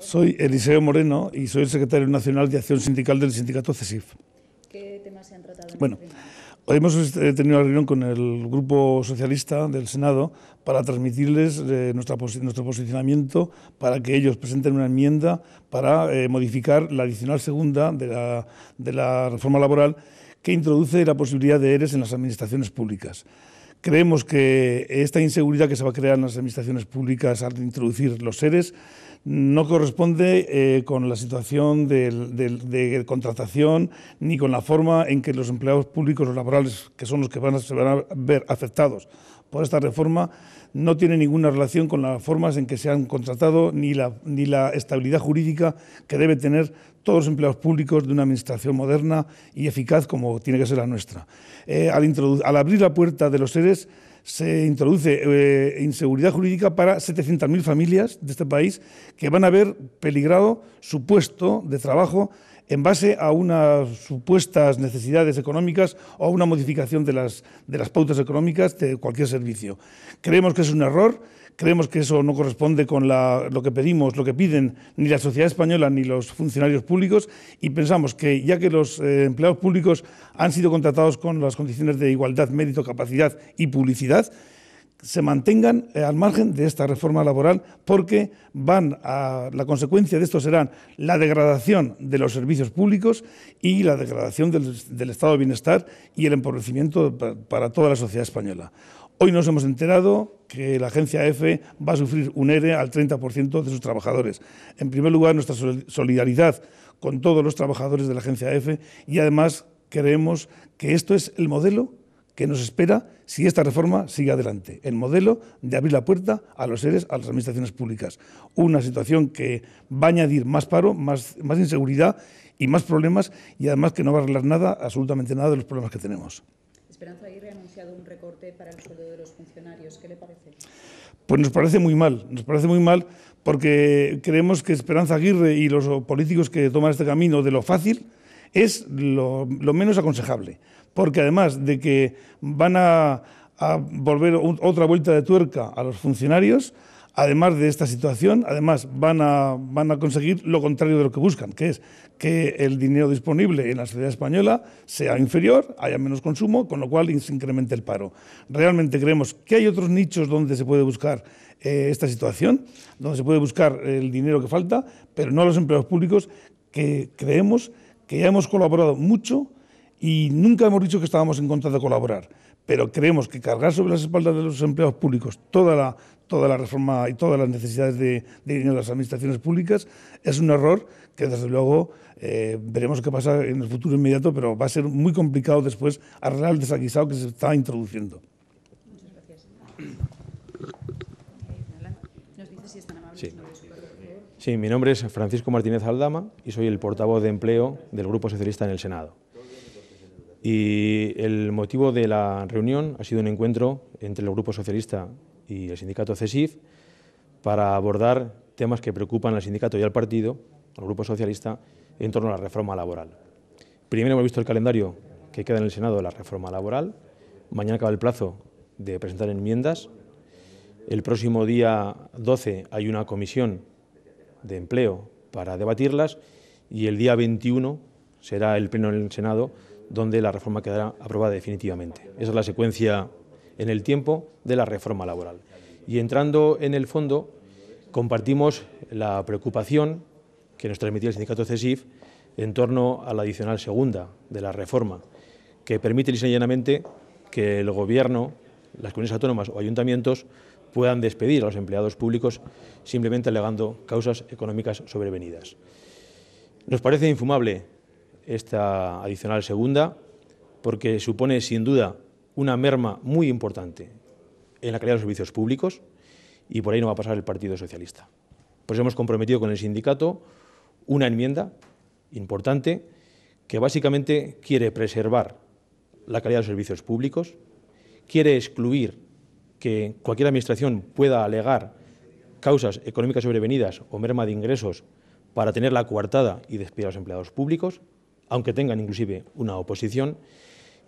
Soy Eliseo Moreno y soy el secretario nacional de Acción Sindical del sindicato CESIF. ¿Qué temas se han tratado? bueno, hoy hemos eh, tenido una reunión con el grupo socialista del Senado para transmitirles eh, nuestro posicionamiento para que ellos presenten una enmienda para eh, modificar la adicional segunda de la reforma laboral que introduce la posibilidad de ERES en las administraciones públicas. Creemos que esta inseguridad que se va a crear en las administraciones públicas al introducir los seres no corresponde eh, con la situación de, contratación ni con la forma en que los empleados públicos o laborales, que son los que se van a ver afectados por esta reforma no tiene ninguna relación con las formas en que se han contratado ni la, ni la estabilidad jurídica que debe tener todos los empleados públicos de una administración moderna y eficaz como tiene que ser la nuestra. Eh, al, al abrir la puerta de los seres, se introduce eh, inseguridad jurídica para 700.000 familias de este país que van a ver peligrado su puesto de trabajo en base a unas supuestas necesidades económicas o a una modificación de las, de las pautas económicas de cualquier servicio. Creemos que es un error Creemos que eso no corresponde con lo que pedimos, lo que piden ni la sociedad española ni los funcionarios públicos y pensamos que ya que los eh, empleados públicos han sido contratados con las condiciones de igualdad, mérito, capacidad y publicidad, se mantengan eh, al margen de esta reforma laboral porque van a la consecuencia de esto serán la degradación de los servicios públicos y la degradación del, del estado de bienestar y el empobrecimiento para toda la sociedad española. Hoy nos hemos enterado que la agencia EFE va a sufrir un ERE e al 30% de sus trabajadores. En primer lugar, nuestra solidaridad con todos los trabajadores de la agencia EFE y además creemos que esto es el modelo que nos espera si esta reforma sigue adelante. El modelo de abrir la puerta a los seres, a las administraciones públicas. Una situación que va a añadir más paro, más, más inseguridad y más problemas y además que no va a arreglar nada, absolutamente nada de los problemas que tenemos. Esperanza Aguirre ha anunciado un recorte para el sueldo de los funcionarios. ¿Qué le parece? Pues nos parece muy mal, nos parece muy mal porque creemos que Esperanza Aguirre y los políticos que toman este camino de lo fácil es lo, menos aconsejable, porque además de que van a volver otra vuelta de tuerca a los funcionarios, además de esta situación, además van a, conseguir lo contrario de lo que buscan, que es que el dinero disponible en la sociedad española sea inferior, haya menos consumo, con lo cual se incremente el paro. Realmente creemos que hay otros nichos donde se puede buscar eh, esta situación, donde se puede buscar el dinero que falta, pero no los empleos públicos que creemos que ya hemos colaborado mucho y nunca hemos dicho que estábamos en contra de colaborar, pero creemos que cargar sobre las espaldas de los empleados públicos toda la, toda la reforma y todas las necesidades de, las administraciones públicas es un error que desde luego eh, veremos qué pasa en el futuro inmediato, pero va a ser muy complicado después arreglar el desaguisado que se está introduciendo. sí, mi nombre es Francisco Martínez Aldama y soy el portavoz de empleo del Grupo Socialista en el Senado. Y el motivo de la reunión ha sido un encuentro entre el Grupo Socialista y el sindicato CESIF para abordar temas que preocupan al sindicato y al partido, al Grupo Socialista, en torno a la reforma laboral. Primero hemos visto el calendario que queda en el Senado de la reforma laboral. Mañana acaba el plazo de presentar enmiendas. El próximo día 12 hay una comisión de empleo para debatirlas y el día 21 será el pleno en el Senado donde la reforma quedará aprobada definitivamente. Esa es la secuencia en el tiempo de la reforma laboral. Y entrando en el fondo, compartimos la preocupación que nos transmitía el sindicato CESIF en torno a la adicional segunda de la reforma, que permite lisa y que el Gobierno, las comunidades autónomas o ayuntamientos puedan despedir a los empleados públicos simplemente alegando causas económicas sobrevenidas. Nos parece infumable esta adicional segunda porque supone sin duda una merma muy importante en la calidad de los servicios públicos y por ahí no va a pasar el Partido Socialista. Pues hemos comprometido con el sindicato una enmienda importante que básicamente quiere preservar la calidad de los servicios públicos, quiere excluir que cualquier administración pueda alegar causas económicas sobrevenidas o merma de ingresos para tenerla coartada y despedir a los empleados públicos, aunque tengan inclusive una oposición.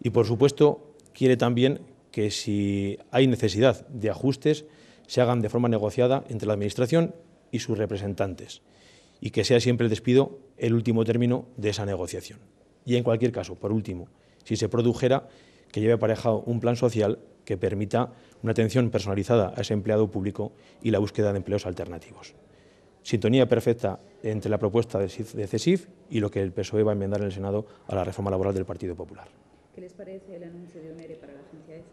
Y por supuesto quiere también que si hay necesidad de ajustes se hagan de forma negociada entre la Administración y sus representantes y que sea siempre el despido el último término de esa negociación. Y en cualquier caso, por último, si se produjera, que lleve aparejado un plan social que permita una atención personalizada a ese empleado público y la búsqueda de empleos alternativos sintonía perfecta entre la propuesta de CESIF y lo que el PSOE va a enmendar en el Senado a la reforma laboral del Partido Popular. ¿Qué les parece el anuncio de UNERE para la agencia EFE?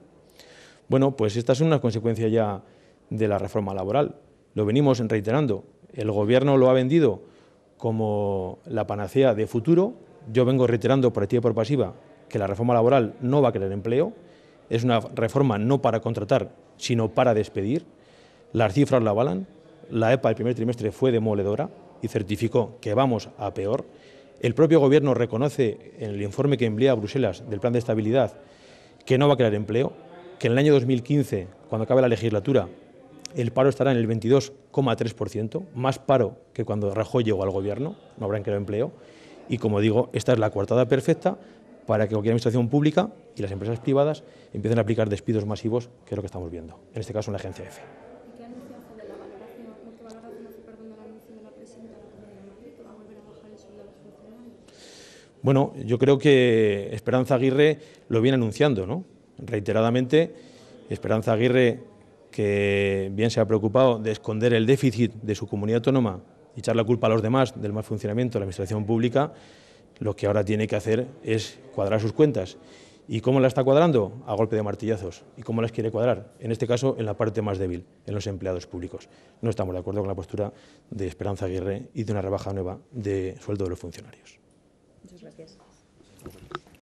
Bueno, pues esta es una consecuencia ya de la reforma laboral. Lo venimos reiterando. El Gobierno lo ha vendido como la panacea de futuro. Yo vengo reiterando por activa y por pasiva que la reforma laboral no va a crear empleo. Es una reforma no para contratar, sino para despedir. Las cifras la avalan la EPA el primer trimestre fue demoledora y certificó que vamos a peor. El propio Gobierno reconoce en el informe que emplea a Bruselas del Plan de Estabilidad que no va a crear empleo, que en el año 2015, cuando acabe la legislatura, el paro estará en el 22,3%, más paro que cuando Rajoy llegó al Gobierno, no habrá creado empleo. Y como digo, esta es la coartada perfecta para que cualquier administración pública y las empresas privadas empiecen a aplicar despidos masivos, que es lo que estamos viendo, en este caso en la agencia EFE. Bueno, yo creo que Esperanza Aguirre lo viene anunciando, ¿no? Reiteradamente, Esperanza Aguirre, que bien se ha preocupado de esconder el déficit de su comunidad autónoma y echar la culpa a los demás del mal funcionamiento de la administración pública, lo que ahora tiene que hacer es cuadrar sus cuentas. ¿Y cómo la está cuadrando? A golpe de martillazos. ¿Y cómo las quiere cuadrar? En este caso, en la parte más débil, en los empleados públicos. No estamos de acuerdo con la postura de Esperanza Aguirre y de una rebaja nueva de sueldo de los funcionarios.